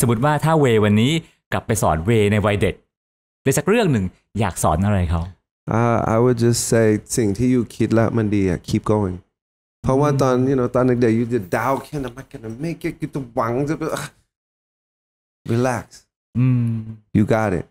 สมมติว่าถ้าเววันนี้กลับไปสอนเวในวัยเด็กในสักเรื่องหนึ่งอยากสอนอะไรเขา uh, I would just say สิ่งที่ยูคิดแล้วมันดีอะ keep going เพราะว่าตอน you know ตอนเด็กๆยู s t doubt แค่นั้นมันแค่นั้น make it ยูหวังจะ relax you got it